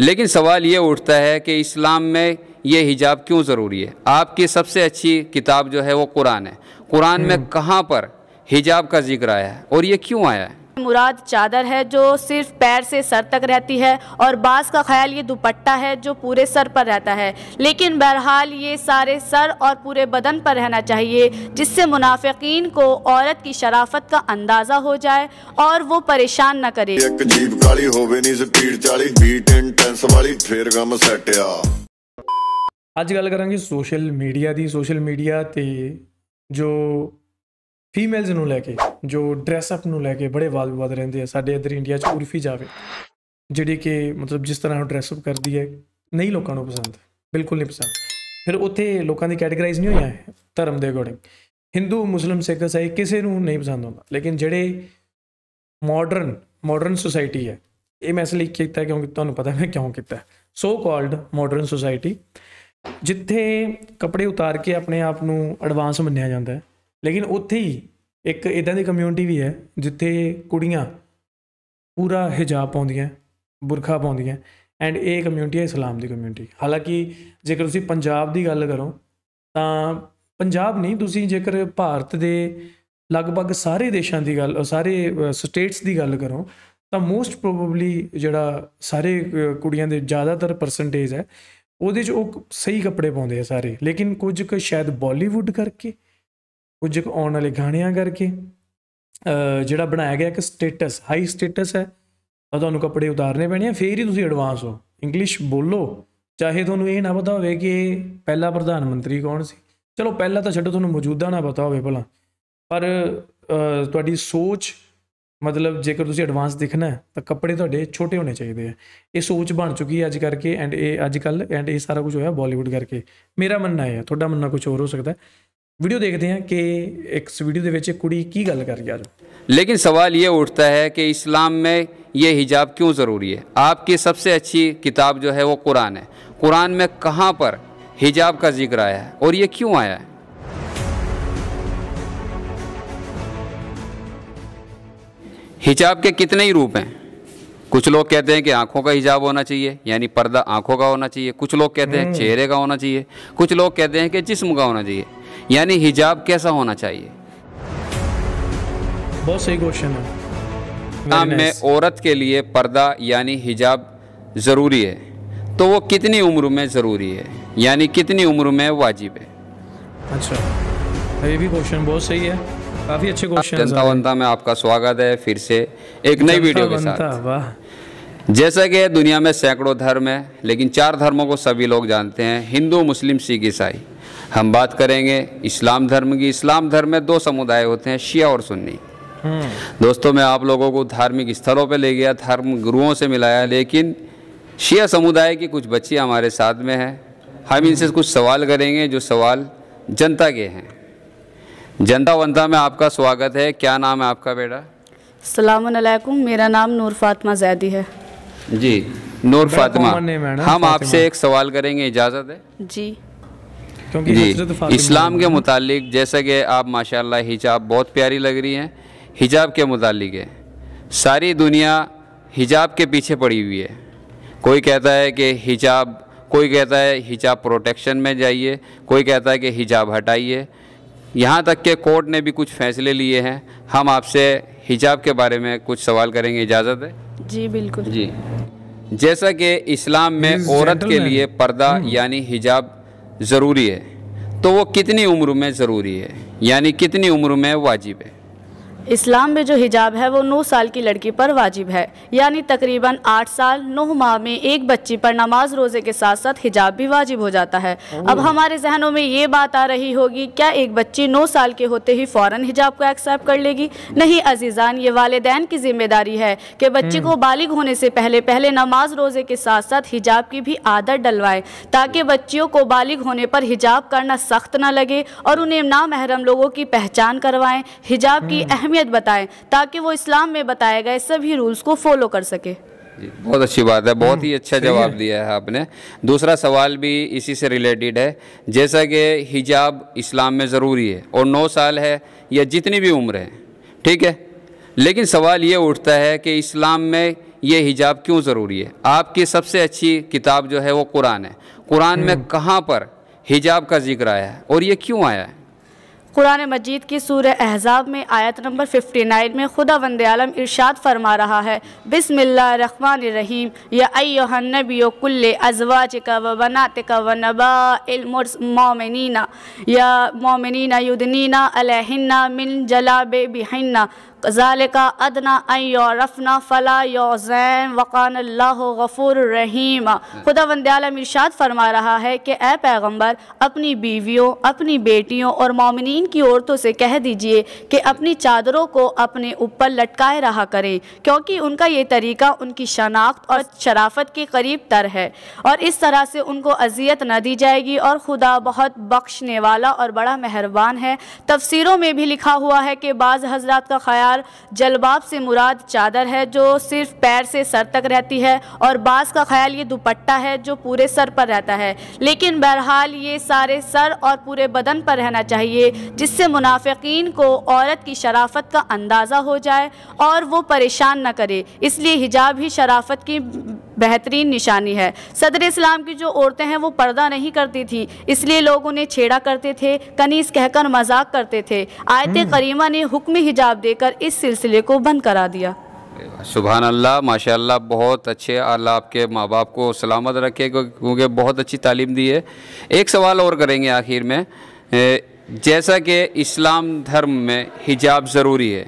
लेकिन सवाल ये उठता है कि इस्लाम में ये हिजाब क्यों ज़रूरी है आपकी सबसे अच्छी किताब जो है वो कुरान है कुरान में हम्म। कहाँ पर हिजाब का जिक्र आया है और ये क्यों आया है मुराद चादर है जो सिर्फ पैर से सर तक रहती है और बास का ख्याल ये दुपट्टा है जो पूरे सर पर रहता है लेकिन बहरहाल ये सारे सर और पूरे बदन पर रहना चाहिए जिससे मुनाफिकीन को औरत की शराफत का अंदाज़ा हो जाए और वो परेशान न करे ਅੱਜ ਗੱਲ ਕਰਾਂਗੇ ਸੋਸ਼ਲ ਮੀਡੀਆ ਦੀ ਸੋਸ਼ਲ ਮੀਡੀਆ ਤੇ ਜੋ ਫੀਮੇਲਸ ਨੂੰ ਲੈ ਕੇ ਜੋ ਡਰੈਸ ਅਪ ਨੂੰ ਲੈ ਕੇ ਬੜੇ ਵਾਦ-ਵਿਵਾਦ ਰਹਿੰਦੇ ਆ ਸਾਡੇ ਇਧਰ ਇੰਡੀਆ 'ਚ ਉਰਫੀ ਜਾਵੇ ਜਿਹੜੀ ਕਿ ਮਤਲਬ ਜਿਸ ਤਰ੍ਹਾਂ ਉਹ ਡਰੈਸ ਅਪ ਕਰਦੀ ਹੈ ਨਹੀਂ ਲੋਕਾਂ ਨੂੰ ਪਸੰਦ ਬਿਲਕੁਲ ਨਹੀਂ ਪਸੰਦ ਫਿਰ ਉੱਥੇ ਲੋਕਾਂ ਦੀ ਕੈਟਾਗਰਾਈਜ਼ ਨਹੀਂ ਹੋਈਆਂ ਧਰਮ ਦੇ ਅਕੋਰਡਿੰਗ ਹਿੰਦੂ ਮੁਸਲਮ ਸਿੱਖ ਸਾਈ ਕਿਸੇ ਨੂੰ ਨਹੀਂ ਪਸੰਦ ਹੁੰਦਾ ਲੇਕਿਨ ਜਿਹੜੇ ਮਾਡਰਨ ਮਾਡਰਨ ਸੋਸਾਇਟੀ ਹੈ ਇਹ ਮੈਂ ਇਸ ਲਈ ਕੀਤਾ ਕਿਉਂਕਿ ਤੁਹਾਨੂੰ ਪਤਾ ਮੈਂ ਕਿਉਂ ਕੀਤਾ ਸੋ ਕਾਲਡ ਮਾਡਰਨ ਸੋਸਾਇਟੀ ਜਿੱਥੇ ਕੱਪੜੇ ਉਤਾਰ ਕੇ ਆਪਣੇ ਆਪ ਨੂੰ ਐਡਵਾਂਸ ਮੰਨਿਆ ਜਾਂਦਾ ਹੈ ਲੇਕਿਨ ਉੱਥੇ ਹੀ ਇੱਕ ਇਦਾਂ ਦੀ ਕਮਿਊਨਿਟੀ ਵੀ ਹੈ ਜਿੱਥੇ ਕੁੜੀਆਂ ਪੂਰਾ ਹਿਜਾਬ ਪਾਉਂਦੀਆਂ ਬੁਰਖਾ ਪਾਉਂਦੀਆਂ ਐਂਡ ਇਹ ਕਮਿਊਨਿਟੀ ਹੈ ਇਸਲਾਮ ਦੀ ਕਮਿਊਨਿਟੀ ਹਾਲਾਂਕਿ ਜੇਕਰ ਤੁਸੀਂ ਪੰਜਾਬ ਦੀ ਗੱਲ ਕਰੋ ਤਾਂ ਪੰਜਾਬ ਨਹੀਂ ਤੁਸੀਂ ਜੇਕਰ ਭਾਰਤ ਦੇ ਲਗਭਗ ਸਾਰੇ ਦੇਸ਼ਾਂ ਦੀ ਗੱਲ ਸਾਰੇ ਸਟੇਟਸ ਦੀ ਗੱਲ ਕਰੋ ਤਾਂ ਮੋਸਟ ਪ੍ਰੋਬਬਲੀ ਜਿਹੜਾ ਸਾਰੇ ਕੁੜੀਆਂ ਦੇ ਜ਼ਿਆਦਾਤਰ ਪਰਸੈਂਟੇਜ ਹੈ ਉਹਦੇ 'ਚ ਉਹ ਸਹੀ ਕੱਪੜੇ ਪਾਉਂਦੇ ਆ ਸਾਰੇ ਲੇਕਿਨ ਕੁਝ ਕੁ ਸ਼ਾਇਦ ਬਾਲੀਵੁੱਡ ਕਰਕੇ ਕੁਝ ਆਉਣ ਵਾਲੇ ਗਾਣਿਆਂ ਕਰਕੇ ਜਿਹੜਾ ਬਣਾਇਆ ਗਿਆ ਇੱਕ ਸਟੇਟਸ ਹਾਈ ਸਟੇਟਸ ਹੈ ਤੁਹਾਨੂੰ ਕੱਪੜੇ ਉਤਾਰਨੇ ਪੈਣੇ ਆ ਫੇਰ ਹੀ ਤੁਸੀਂ ਐਡਵਾਂਸ ਹੋ ਇੰਗਲਿਸ਼ ਬੋਲੋ ਚਾਹੇ ਤੁਹਾਨੂੰ ਇਹ ਨਾ ਪਤਾ ਹੋਵੇ ਕਿ ਪਹਿਲਾ ਪ੍ਰਧਾਨ ਮੰਤਰੀ ਕੌਣ ਸੀ ਚਲੋ ਪਹਿਲਾ ਤਾਂ ਛੱਡੋ ਤੁਹਾਨੂੰ ਮੌਜੂਦਾ ਨਾ ਪਤਾ ਹੋਵੇ ਭਲਾ ਪਰ ਤੁਹਾਡੀ ਸੋਚ ਮਤਲਬ ਜੇਕਰ ਤੁਸੀਂ ਐਡਵਾਂਸ ਦਿਖਣਾ ਹੈ ਤਾਂ ਕੱਪੜੇ ਤੁਹਾਡੇ ਛੋਟੇ ਹੋਣੇ ਚਾਹੀਦੇ ਆ ਇਹ ਸੋਚ ਬਣ ਚੁੱਕੀ ਹੈ ਅੱਜ ਕਰਕੇ ਐਂਡ ਇਹ ਅੱਜ ਕੱਲ ਐਂਡ ਇਹ ਸਾਰਾ ਕੁਝ ਹੋਇਆ ਬਾਲੀਵੁੱਡ ਕਰਕੇ ਮੇਰਾ ਮੰਨਣਾ ਹੈ ਤੁਹਾਡਾ ਮੰਨਣਾ ਕੁਝ ਹੋਰ ਹੋ ਸਕਦਾ ਹੈ वीडियो देखते हैं कि एक वीडियो के कुड़ी की गल कर ਕਰ ਰਹੀ लेकिन सवाल ये उठता है कि इस्लाम में ये हिजाब क्यों ज़रूरी है आपकी सबसे अच्छी किताब जो है वो कुरान है कुरान में कहाँ पर हिजाब का जिक्र आया है और ये क्यों आया है हिजाब के कितने ही रूप हैं कुछ लोग कहते हैं कि आंखों का हिजाब होना चाहिए यानी पर्दा आंखों का होना चाहिए कुछ लोग कहते हैं हम्म। चेहरे का होना चाहिए कुछ लोग कहते हैं कि जिस्म का होना चाहिए यानी हिजाब कैसा होना चाहिए बहुत सही क्वेश्चन है इस्लाम nice. में औरत के लिए पर्दा यानी हिजाब ज़रूरी है तो वो कितनी उम्र में ज़रूरी है यानी कितनी उम्र में वाजिब है अच्छा ये भी क्वेश्चन बहुत सही है काफ़ी अच्छे क्वेश्चन जनता वनता में आपका स्वागत है फिर से एक नई वीडियो के साथ जैसा कि दुनिया में सैकड़ों धर्म है लेकिन चार धर्मों को सभी लोग जानते हैं हिंदू मुस्लिम सिख ईसाई हम बात करेंगे इस्लाम धर्म की इस्लाम धर्म में दो समुदाय होते हैं शिया और सुन्नी हम्म। दोस्तों मैं आप लोगों को धार्मिक स्थलों पर ले गया धर्म गुरुओं से मिलाया लेकिन शिया समुदाय की कुछ बच्चियाँ हमारे साथ में हैं हम हम्म। इनसे कुछ सवाल करेंगे जो सवाल जनता के हैं जनता वनता में आपका स्वागत है क्या नाम है आपका बेटा सलामकुम मेरा नाम नूर फातिमा जैदी है जी नूर फातिमा हम आपसे एक सवाल करेंगे इजाज़त है जी जी इस्लाम के मुतालिक जैसा कि आप माशाल्लाह हिजाब बहुत प्यारी लग रही हैं हिजाब के मुतालिक है सारी दुनिया हिजाब के पीछे पड़ी हुई है कोई कहता है कि हिजाब कोई कहता है हिजाब प्रोटेक्शन में जाइए कोई कहता है कि हिजाब हटाइए यहाँ तक के कोर्ट ने भी कुछ फैसले लिए हैं हम आपसे हिजाब के बारे में कुछ सवाल करेंगे इजाज़त है जी बिल्कुल जी जैसा कि इस्लाम में औरत के लिए पर्दा हम्म। यानी हिजाब ज़रूरी है तो वो कितनी उम्र में ज़रूरी है यानी कितनी उम्र में वाजिब है इस्लाम में जो हिजाब है वो नौ साल की लड़की पर वाजिब है यानी तकरीबन आठ साल नौ माह में एक बच्ची पर नमाज रोज़े के साथ साथ हिजाब भी वाजिब हो जाता है अब हमारे जहनों में ये बात आ रही होगी क्या एक बच्ची नौ साल के होते ही फ़ौरन हिजाब को एक्सेप्ट कर लेगी नहीं अजीज़ान ये वालदेन की जिम्मेदारी है कि बच्ची को हम्म। बालिग होने से पहले पहले नमाज रोज़े के साथ साथ हिजाब की भी आदत डलवाएं ताकि बच्चियों को बालिग होने पर हिजाब करना सख्त ना लगे और उन्हें ना महरम लोगों की पहचान करवाएं हिजाब की हम्म। अहमियत अहमियत बताएं ताकि वो इस्लाम में बताए गए सभी रूल्स को फॉलो कर सके बहुत अच्छी बात है बहुत ही हम्म, अच्छा जवाब दिया है आपने दूसरा सवाल भी इसी से रिलेटेड है जैसा कि हिजाब इस्लाम में ज़रूरी है और नौ साल है या जितनी भी उम्र है ठीक है लेकिन सवाल ये उठता है कि इस्लाम में ये हिजाब क्यों ज़रूरी है आपकी सबसे अच्छी किताब जो है वो कुरान है कुरान में हम्म। कहाँ पर हिजाब का जिक्र आया है और ये क्यों आया है कुरान मजीद की सूर एहजाब में आयत नंबर 59 में खुदा वंद आलम इरशाद फरमा रहा है या याबीो कुल्ल अजवाज का व बनात का व नबा मोमिनना या मोमिनना युदनीना अलहन्ना मिन जला बेबिहन्ना ज़ाल अदना रफ़ना फ़ला योज़ैन वक़ान गफ़ूर रहीम खुदा वंद्यालम इरशाद फरमा रहा है कि ए पैगम्बर अपनी बीवियों अपनी बेटियों और ममिन की औरतों से कह दीजिए कि अपनी चादरों को अपने ऊपर लटकाए रहा करें क्योंकि उनका ये तरीका उनकी शनाख्त और शराफत के करीब तर है और इस तरह से उनको अजियत न दी जाएगी और खुदा बहुत बख्शने वाला और बड़ा मेहरबान है तफसीरों में भी लिखा हुआ है कि बाज़ हजरात का ख्याल सलवार जलबाब से मुराद चादर है जो सिर्फ पैर से सर तक रहती है और बास का ख्याल ये दुपट्टा है जो पूरे सर पर रहता है लेकिन बहरहाल ये सारे सर और पूरे बदन पर रहना चाहिए जिससे मुनाफिकीन को औरत की शराफत का अंदाज़ा हो जाए और वो परेशान न करे इसलिए हिजाब ही शराफत की बेहतरीन निशानी है सदर इस्लाम की जो औरतें हैं वो पर्दा नहीं करती थी इसलिए लोग उन्हें छेड़ा करते थे कनीस कहकर मजाक करते थे आयत हम्म। करीमा ने हुक्म हिजाब देकर इस सिलसिले को बंद करा दिया सुबहान अल्लाह माशा बहुत अच्छे अल्लाह आपके माँ बाप को सलामत रखे क्योंकि बहुत अच्छी तालीम दी है एक सवाल और करेंगे आखिर में जैसा कि इस्लाम धर्म में हिजाब ज़रूरी है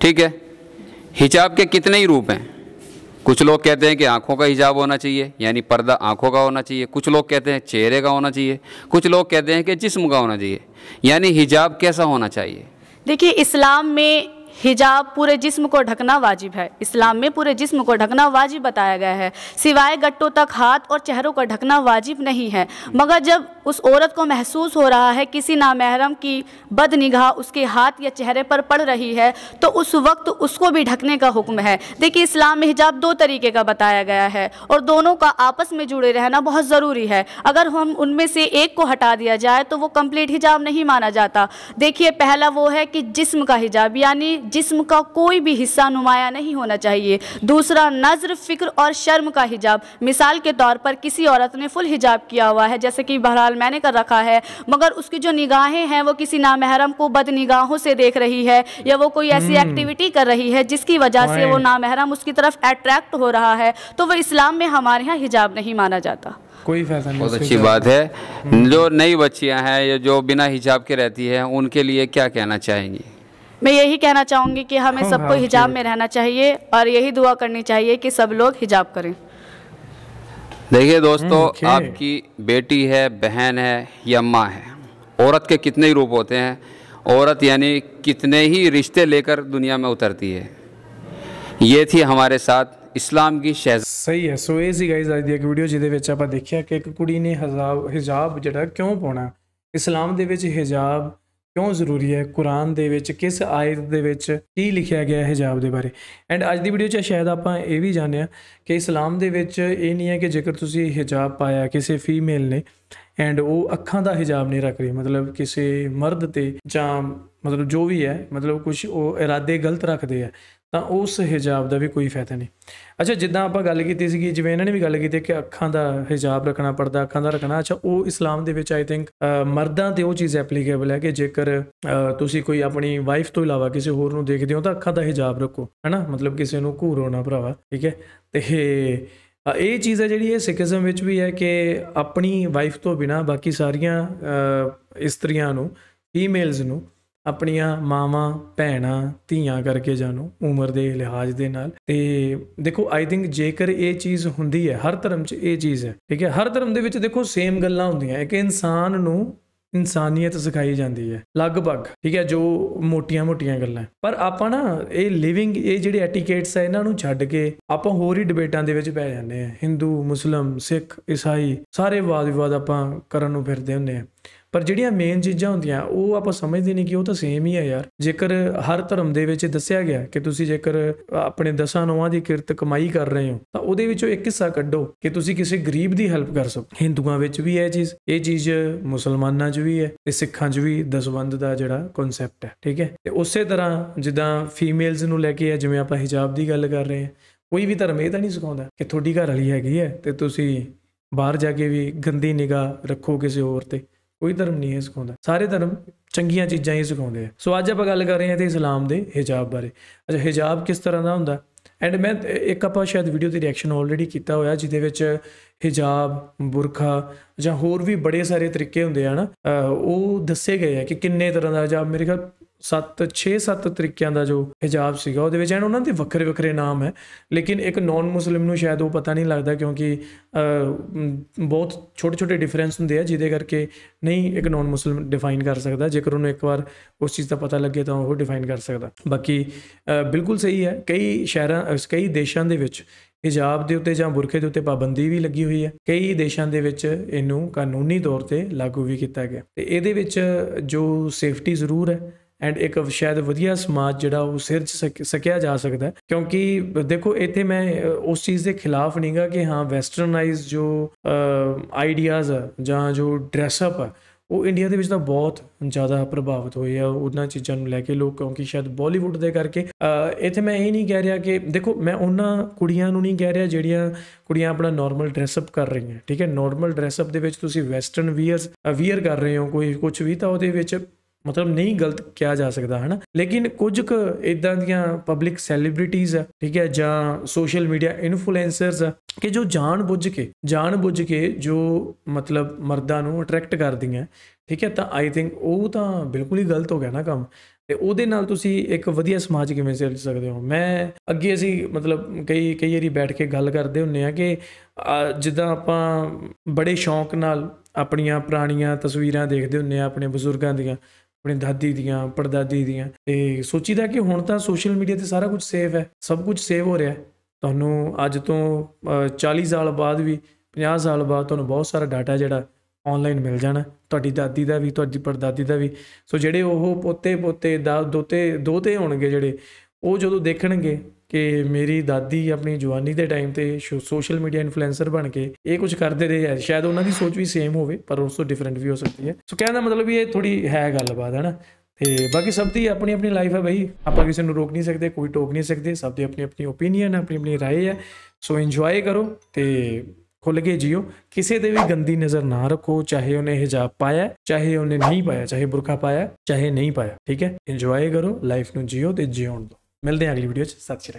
ठीक है हिजाब के कितने ही रूप हैं कुछ लोग कहते हैं कि आंखों का हिजाब होना चाहिए यानी पर्दा आंखों का होना चाहिए कुछ लोग कहते हैं चेहरे का होना चाहिए कुछ लोग कहते हैं कि जिस्म का होना चाहिए यानी हिजाब कैसा होना चाहिए देखिए इस्लाम में हिजाब पूरे जिस्म को ढकना वाजिब है इस्लाम में पूरे जिस्म को ढकना वाजिब बताया गया है सिवाय गट्टों तक हाथ और चेहरों का ढकना वाजिब नहीं है मगर जब उस औरत को महसूस हो रहा है किसी नामहरम की बद निगाह उसके हाथ या चेहरे पर पड़ रही है तो उस वक्त उसको भी ढकने का हुक्म है देखिए इस्लाम में हिजाब दो तरीके का बताया गया है और दोनों का आपस में जुड़े रहना बहुत ज़रूरी है अगर हम उनमें से एक को हटा दिया जाए तो वो कम्प्लीट हिजाब नहीं माना जाता देखिए पहला वो है कि जिस्म का हिजाब यानी जिस्म का कोई भी हिस्सा नुमाया नहीं होना चाहिए दूसरा नज़र फ़िक्र और शर्म का हिजाब मिसाल के तौर पर किसी औरत ने फुल हिजाब किया हुआ है जैसे कि बहरहाल मैंने कर रखा है मगर उसकी जो निगाहें हैं वो किसी नामहरम को बद निगाहों से देख रही है या वो कोई ऐसी एक्टिविटी हम्म। कर रही है जिसकी वजह से वो नामहरम उसकी तरफ अट्रैक्ट हो रहा है तो वह इस्लाम में हमारे यहाँ हिजाब नहीं माना जाता कोई फैसला नहीं बहुत अच्छी बात है हम्म। जो नई बच्चियां हैं या जो बिना हिजाब के रहती हैं उनके लिए क्या कहना चाहेंगी मैं यही कहना चाहूँगी कि हमें हाँ, सबको हाँ, हिजाब में रहना चाहिए और यही दुआ करनी चाहिए कि सब लोग हिजाब करें देखिए दोस्तों हम्म, आपकी बेटी है बहन है या माँ है औरत के कितने ही रूप होते हैं औरत यानी कितने ही रिश्ते लेकर दुनिया में उतरती है ये थी हमारे साथ इस्लाम की शहज सही है सो ਇਹ गाइज आज ਅੱਜ वीडियो जिद ਵੀਡੀਓ ਜਿਹਦੇ ਵਿੱਚ ਆਪਾਂ ਦੇਖਿਆ ਕਿ ਇੱਕ ਕੁੜੀ ਨੇ ਹਿਜਾਬ ਹਿਜਾਬ ਜਿਹੜਾ ਕਿਉਂ ਪਾਉਣਾ ਕਿਉਂ ਜ਼ਰੂਰੀ ਹੈ ਕੁਰਾਨ ਦੇ ਵਿੱਚ ਕਿਸ ਆਇਤ ਦੇ ਵਿੱਚ ਕੀ ਲਿਖਿਆ ਗਿਆ ਹੈ ਹਿਜਾਬ ਦੇ ਬਾਰੇ ਐਂਡ ਅੱਜ ਦੀ ਵੀਡੀਓ 'ਚ ਸ਼ਾਇਦ ਆਪਾਂ ਇਹ ਵੀ ਜਾਣਿਆ ਕਿ ਇਸਲਾਮ ਦੇ ਵਿੱਚ ਇਹ ਨਹੀਂ ਹੈ ਕਿ ਜੇਕਰ ਤੁਸੀਂ ਹਿਜਾਬ ਪਾਇਆ ਕਿਸੇ ਫੀਮੇਲ ਨੇ ਐਂਡ ਉਹ ਅੱਖਾਂ ਦਾ ਹਿਜਾਬ ਨਹੀਂ ਰੱਖ ਰਹੀ ਮਤਲਬ ਕਿਸੇ ਮਰਦ ਤੇ ਜਾਂ ਮਤਲਬ ਜੋ ਵੀ ਹੈ ਮਤਲਬ ਕੁਝ ਉਹ ਇਰਾਦੇ ਗਲਤ ਰੱਖਦੇ ਆ ਤਾਂ ਉਸ ਹਿਜਾਬ ਦਾ ਵੀ ਕੋਈ ਫਾਇਦਾ ਨਹੀਂ ਅੱਛਾ ਜਿੱਦਾਂ ਆਪਾਂ ਗੱਲ ਕੀਤੀ ਸੀਗੀ ਜਿਵੇਂ ਇਹਨਾਂ ਨੇ ਵੀ ਗੱਲ ਕੀਤੀ ਕਿ ਅੱਖਾਂ ਦਾ ਹਿਜਾਬ ਰੱਖਣਾ ਪੜਦਾ ਅੱਖਾਂ ਦਾ ਰੱਖਣਾ ਅੱਛਾ ਉਹ ਇਸਲਾਮ ਦੇ ਵਿੱਚ ਆਈ ਥਿੰਕ ਮਰਦਾਂ ਤੇ ਉਹ ਚੀਜ਼ ਐਪਲੀਕੇਬਲ ਹੈ ਕਿ ਜੇਕਰ ਤੁਸੀਂ ਕੋਈ ਆਪਣੀ ਵਾਈਫ ਤੋਂ ਇਲਾਵਾ ਕਿਸੇ ਹੋਰ ਨੂੰ ਦੇਖਦੇ ਹੋ ਤਾਂ ਅੱਖਾਂ ਦਾ ਹਿਜਾਬ ਰੱਖੋ ਹੈਨਾ ਮਤਲਬ ਕਿਸੇ ਨੂੰ ਘੂਰੋ ਨਾ ਭਰਾਵਾ ਠੀਕ ਹੈ ਤੇ ਇਹ ਚੀਜ਼ ਹੈ ਜਿਹੜੀ ਇਹ ਸਿੱਖਿਸਮ ਵਿੱਚ ਵੀ ਹੈ ਕਿ ਆਪਣੀ ਵਾਈਫ ਤੋਂ ਬਿਨਾ ਬਾਕੀ ਸਾਰੀਆਂ ਇਸਤਰੀਆਂ ਨੂੰ ਫੀਮੇਲਸ ਨੂੰ ਆਪਣੀਆਂ ਮਾਵਾਂ ਭੈਣਾਂ ਧੀਆਂ ਕਰਕੇ ਜਾਣੋ ਉਮਰ ਦੇ ਲਿਹਾਜ਼ ਦੇ ਨਾਲ ਤੇ ਦੇਖੋ ਆਈ ਥਿੰਕ ਜੇਕਰ ਇਹ ਚੀਜ਼ ਹੁੰਦੀ ਹੈ ਹਰ ਧਰਮ 'ਚ ਇਹ ਚੀਜ਼ ਹੈ ਠੀਕ ਹੈ ਹਰ ਧਰਮ ਦੇ ਵਿੱਚ ਦੇਖੋ ਸੇਮ ਗੱਲਾਂ ਹੁੰਦੀਆਂ ਇੱਕ ਇਨਸਾਨ ਨੂੰ ਇਨਸਾਨੀਅਤ ਸਿਖਾਈ ਜਾਂਦੀ ਹੈ ਲਗਭਗ ਠੀਕ ਹੈ ਜੋ ਮੋਟੀਆਂ-ਮੋਟੀਆਂ ਗੱਲਾਂ ਪਰ ਆਪਾਂ ਨਾ ਇਹ ਲਿਵਿੰਗ ਇਹ ਜਿਹੜੇ ਐਟੀਕੇਟਸ ਆ ਇਹਨਾਂ ਨੂੰ ਛੱਡ ਕੇ ਆਪਾਂ ਹੋਰ ਹੀ ਡਿਬੇਟਾਂ ਦੇ ਵਿੱਚ ਪੈ ਜਾਂਦੇ ਆ ਹਿੰਦੂ ਮੁਸਲਮ ਸਿੱਖ ਈਸਾਈ ਸਾਰੇ ਵਾਦ-ਵਿਵਾਦ ਆਪਾਂ ਕਰਨ ਨੂੰ ਫਿਰਦੇ ਹੁੰਦੇ ਆ ਪਰ ਜਿਹੜੀਆਂ ਮੇਨ ਚੀਜ਼ਾਂ ਹੁੰਦੀਆਂ ਉਹ ਆਪਾਂ ਸਮਝਦੇ ਨਹੀਂ ਕਿ ਉਹ ਤਾਂ ਸੇਮ ਹੀ ਆ ਯਾਰ ਜੇਕਰ ਹਰ ਧਰਮ ਦੇ ਵਿੱਚ ਦੱਸਿਆ ਗਿਆ ਕਿ ਤੁਸੀਂ ਜੇਕਰ ਆਪਣੇ ਦਸਾਂ ਨੋਵਾਂ ਦੀ ਕਿਰਤ ਕਮਾਈ ਕਰ ਰਹੇ ਹੋ ਤਾਂ ਉਹਦੇ ਵਿੱਚੋਂ ਇੱਕ ਹਿੱਸਾ ਕੱਢੋ ਕਿ ਤੁਸੀਂ ਕਿਸੇ ਗਰੀਬ ਦੀ ਹੈਲਪ ਕਰ ਸਕੋ ਹਿੰਦੂਆਂ ਵਿੱਚ ਵੀ ਇਹ ਚੀਜ਼ ਇਹ ਚੀਜ਼ ਮੁਸਲਮਾਨਾਂ 'ਚ ਵੀ ਹੈ ਤੇ ਸਿੱਖਾਂ 'ਚ ਵੀ ਦਸਵੰਦ ਦਾ ਜਿਹੜਾ ਕਨਸੈਪਟ ਹੈ ਠੀਕ ਹੈ ਤੇ ਉਸੇ ਤਰ੍ਹਾਂ ਜਿੱਦਾਂ ਫੀਮੇਲਸ ਨੂੰ ਲੈ ਕੇ ਆ ਜਿਵੇਂ ਆਪਾਂ ਹਿਜਾਬ ਦੀ ਗੱਲ ਕਰ ਰਹੇ ਹਾਂ ਕੋਈ ਵੀ ਧਰਮ ਇਹ ਤਾਂ ਨਹੀਂ ਸਿਖਾਉਂਦਾ ਕਿ ਤੁਹਾਡੀ ਘਰ ਵਾਲੀ ਹੈਗੀ ਹੈ ਤੇ ਤੁਸੀਂ ਬਾਹਰ ਜਾ ਕੇ ਵੀ ਗੰਦੀ ਨਿਗਾਹ ਰੱਖੋ ਕਿਸੇ ਹੋਰ ਤੇ ਕੋਈ ਧਰਮ ਨਹੀਂ ਇਹ ਸਿਖਾਉਂਦਾ ਸਾਰੇ ਧਰਮ ਚੰਗੀਆਂ ਚੀਜ਼ਾਂ ਹੀ ਸਿਖਾਉਂਦੇ ਆ ਸੋ ਅੱਜ ਆਪਾਂ ਗੱਲ ਕਰ ਰਹੇ ਹਾਂ ਤੇ ਇਸਲਾਮ ਦੇ ਹਿਜਾਬ ਬਾਰੇ ਅੱਛਾ ਹਿਜਾਬ ਕਿਸ ਤਰ੍ਹਾਂ ਦਾ ਹੁੰਦਾ ਐਂਡ ਮੈਂ ਇੱਕ ਆਪਾਂ ਸ਼ਾਇਦ ਵੀਡੀਓ ਤੇ ਰਿਐਕਸ਼ਨ ਆਲਰੇਡੀ ਕੀਤਾ ਹੋਇਆ ਜਿਹਦੇ ਵਿੱਚ ਹਿਜਾਬ ਬੁਰਖਾ ਜਾਂ ਹੋਰ ਵੀ ਬੜੇ ਸਾਰੇ ਤਰੀਕੇ ਹੁੰਦੇ ਆ ਨਾ ਉਹ ਦੱਸੇ ਗਏ ਆ ਕਿ ਕਿੰਨੇ ਤਰ੍ਹਾਂ ਦਾ ਹਿਜਾਬ ਮੇਰੇ ਖਿਆਲ ਸੱਤ 6-7 ਤਰੀਕਿਆਂ ਦਾ ਜੋ ਹਿਜਾਬ ਸੀਗਾ ਉਹਦੇ ਵਿੱਚ ਐਨ ਉਹਨਾਂ ਦੇ ਵੱਖਰੇ ਵੱਖਰੇ ਨਾਮ ਹੈ ਲੇਕਿਨ ਇੱਕ ਨਾਨ ਮੁਸਲਮ ਨੂੰ ਸ਼ਾਇਦ ਉਹ ਪਤਾ ਨਹੀਂ ਲੱਗਦਾ ਕਿਉਂਕਿ ਬਹੁਤ ਛੋਟੇ ਛੋਟੇ ਡਿਫਰੈਂਸ ਹੁੰਦੇ ਆ ਜਿਹਦੇ ਕਰਕੇ ਨਹੀਂ ਇੱਕ ਨਾਨ ਮੁਸਲਮ ਡਿਫਾਈਨ ਕਰ ਸਕਦਾ ਜੇਕਰ ਉਹਨੂੰ ਇੱਕ ਵਾਰ ਉਸ ਚੀਜ਼ ਦਾ ਪਤਾ ਲੱਗੇ ਤਾਂ ਉਹ ਡਿਫਾਈਨ ਕਰ ਸਕਦਾ ਬਾਕੀ ਬਿਲਕੁਲ ਸਹੀ ਹੈ ਕਈ ਸ਼ਹਿਰਾਂ ਕਈ ਦੇਸ਼ਾਂ ਦੇ ਵਿੱਚ ਹਿਜਾਬ ਦੇ ਉੱਤੇ ਜਾਂ ਬੁਰਕੇ ਦੇ ਉੱਤੇ ਪਾਬੰਦੀ ਵੀ ਲੱਗੀ ਹੋਈ ਹੈ ਕਈ ਦੇਸ਼ਾਂ ਦੇ ਵਿੱਚ ਇਹਨੂੰ ਕਾਨੂੰਨੀ ਤੌਰ ਤੇ ਲਾਗੂ ਵੀ ਕੀਤਾ ਗਿਆ ਤੇ ਇਹਦੇ ਵਿੱਚ ਜੋ ਸੇਫਟੀ ਜ਼ਰੂਰ ਹੈ ਐਂਡ ਇੱਕ ਸ਼ਾਇਦ ਵਧੀਆ ਸਮਾਜ ਜਿਹੜਾ ਉਹ ਸਿਰਜ ਸਕਿਆ ਜਾ ਸਕਦਾ ਹੈ ਕਿਉਂਕਿ ਦੇਖੋ ਇੱਥੇ ਮੈਂ ਉਸ ਚੀਜ਼ ਦੇ ਖਿਲਾਫ ਨਹੀਂਗਾ ਕਿ ਹਾਂ ਵੈਸਟਰਨਾਈਜ਼ ਜੋ ਆਈਡੀਆਜ਼ ਆ ਜਾਂ ਜੋ ਡਰੈਸ ਅਪ ਆ ਉਹ ਇੰਡੀਆ ਦੇ ਵਿੱਚ ਤਾਂ ਬਹੁਤ ਜ਼ਿਆਦਾ ਪ੍ਰਭਾਵਿਤ ਹੋਏ ਆ ਉਹਨਾਂ ਚੀਜ਼ਾਂ ਨੂੰ ਲੈ ਕੇ ਲੋਕ ਕਿਉਂਕਿ ਸ਼ਾਇਦ ਬਾਲੀਵੁੱਡ ਦੇ ਕਰਕੇ ਇੱਥੇ ਮੈਂ ਇਹ ਨਹੀਂ ਕਹਿ ਰਿਹਾ ਕਿ ਦੇਖੋ ਮੈਂ ਉਹਨਾਂ ਕੁੜੀਆਂ ਨੂੰ ਨਹੀਂ ਕਹਿ ਰਿਹਾ ਜਿਹੜੀਆਂ ਕੁੜੀਆਂ ਆਪਣਾ ਨਾਰਮਲ ਡਰੈਸ ਅਪ ਕਰ ਰਹੀਆਂ ਠੀਕ ਹੈ ਨਾਰਮਲ ਡਰੈਸ ਅਪ ਦੇ ਵਿੱਚ ਤੁਸੀਂ ਵੈਸਟਰਨ ਵੀਅਰਸ ਵੀਅਰ ਕਰ ਰਹੇ ਹੋ ਕੋਈ ਕੁਝ ਵੀ ਤਾਂ ਉਹਦੇ ਵਿੱਚ ਮਤਲਬ ਨਹੀਂ ਗਲਤ ਕਿਹਾ ਜਾ ਸਕਦਾ ਹਨ ਲੇਕਿਨ ਕੁਝ ਕੁ ਇਦਾਂ ਦੀਆਂ ਪਬਲਿਕ ਸੈਲੀਬ੍ਰਿਟੀਜ਼ ਆ ਠੀਕ ਹੈ ਜਾਂ ਸੋਸ਼ਲ ਮੀਡੀਆ ਇਨਫਲੂਐਂਸਰਸ ਕਿ ਜੋ ਜਾਣ ਬੁੱਝ ਕੇ ਜਾਣ ਬੁੱਝ ਕੇ ਜੋ ਮਤਲਬ ਮਰਦਾਂ ਨੂੰ ਅਟਰੈਕਟ ਕਰਦੀਆਂ ਠੀਕ ਹੈ ਤਾਂ ਆਈ ਥਿੰਕ ਉਹ ਤਾਂ ਬਿਲਕੁਲ ਹੀ ਗਲਤ ਹੋ ਗਿਆ ਨਾ ਕੰਮ ਤੇ ਉਹਦੇ ਨਾਲ ਤੁਸੀਂ ਇੱਕ ਵਧੀਆ ਸਮਾਜ ਕਿਵੇਂ ਸਿਰਜ ਸਕਦੇ ਹੋ ਮੈਂ ਅੱਗੇ ਅਸੀਂ ਮਤਲਬ ਕਈ ਕਈ ਵਾਰੀ ਬੈਠ ਕੇ ਗੱਲ ਕਰਦੇ ਹੁੰਨੇ ਆ ਕਿ ਜਿੱਦਾਂ ਆਪਾਂ ਬੜੇ ਸ਼ੌਂਕ ਨਾਲ ਆਪਣੀਆਂ ਪੁਰਾਣੀਆਂ ਤਸਵੀਰਾਂ ਦੇਖਦੇ ਹੁੰਨੇ ਆ ਆਪਣੇ ਬਜ਼ੁਰਗਾਂ ਦੀਆਂ ਆਪਣੇ ਦਾਦੀ ਦੀਆਂ ਪਰਦਾਦੀ ਦੀਆਂ ਤੇ ਸੋਚੀਦਾ ਕਿ ਹੁਣ ਤਾਂ ਸੋਸ਼ਲ ਮੀਡੀਆ ਤੇ ਸਾਰਾ ਕੁਝ ਸੇਵ ਹੈ ਸਭ ਕੁਝ ਸੇਵ ਹੋ ਰਿਹਾ ਤੁਹਾਨੂੰ ਅੱਜ ਤੋਂ 40 ਸਾਲ ਬਾਅਦ ਵੀ 50 ਸਾਲ ਬਾਅਦ ਤੁਹਾਨੂੰ ਬਹੁਤ ਸਾਰਾ ਡਾਟਾ ਜਿਹੜਾ ਆਨਲਾਈਨ ਮਿਲ ਜਾਣਾ ਤੁਹਾਡੀ ਦਾਦੀ ਦਾ ਵੀ ਤੁਹਾਡੀ ਪਰਦਾਦੀ ਦਾ ਵੀ ਸੋ ਜਿਹੜੇ ਉਹ ਪੋਤੇ ਪੋਤੇ ਦਾ ਦੋਤੇ ਦੋਤੇ ਹੋਣਗੇ ਜਿਹੜੇ ਉਹ ਜਦੋਂ ਦੇਖਣਗੇ ਕਿ ਮੇਰੀ ਦਾਦੀ ਆਪਣੀ ਜਵਾਨੀ ਦੇ ਟਾਈਮ ਤੇ ਸੋਸ਼ਲ ਮੀਡੀਆ ਇਨਫਲੂਐਂਸਰ ਬਣ ਕੇ ਇਹ ਕੁਝ ਕਰਦੇ ਰਹੇ ਹੈ ਸ਼ਾਇਦ ਉਹਨਾਂ ਦੀ ਸੋਚ ਵੀ ਸੇਮ ਹੋਵੇ ਪਰ ਉਸ ਤੋਂ ਡਿਫਰੈਂਟ ਵੀ ਹੋ ਸਕਦੀ ਹੈ ਸੋ ਕਹਿਣ ਦਾ ਮਤਲਬ ਇਹ ਥੋੜੀ ਹੈ ਗੱਲਬਾਤ ਹੈ ਨਾ ਤੇ ਬਾਕੀ ਸਭ ਦੀ ਆਪਣੀ ਆਪਣੀ ਲਾਈਫ ਹੈ ਬਈ ਆਪਾਂ ਕਿਸੇ ਨੂੰ ਰੋਕ ਨਹੀਂ ਸਕਦੇ ਕੋਈ ਟੋਕ ਨਹੀਂ ਸਕਦੇ ਸਭ ਦੀ ਆਪਣੀ ਆਪਣੀ ਓਪੀਨੀਅਨ ਆਪਣੀ ਆਪਣੀ رائے ਹੈ ਸੋ ਇੰਜੋਏ ਕਰੋ ਤੇ ਖੁੱਲ ਕੇ ਜਿਓ ਕਿਸੇ ਦੇ ਵੀ ਗੰਦੀ ਨਜ਼ਰ ਨਾ ਰੱਖੋ ਚਾਹੇ ਉਹਨੇ ਹਿਜਾਬ ਪਾਇਆ ਚਾਹੇ ਉਹਨੇ ਨਹੀਂ ਪਾਇਆ ਚਾਹੇ ਬੁਰਕਾ ਪਾਇਆ ਚਾਹੇ ਨਹੀਂ ਪਾਇਆ ਠੀਕ ਹੈ ਇੰਜੋਏ ਕਰੋ ਲਾਈਫ ਨੂੰ ਜਿਓ ਤੇ ਜਿਉਣ ਦੋ ਮਿਲਦੇ ਹਾਂ ਅਗਲੀ ਵੀਡੀਓ 'ਚ ਸਤਿ ਸ਼੍ਰੀ ਅਕਾਲ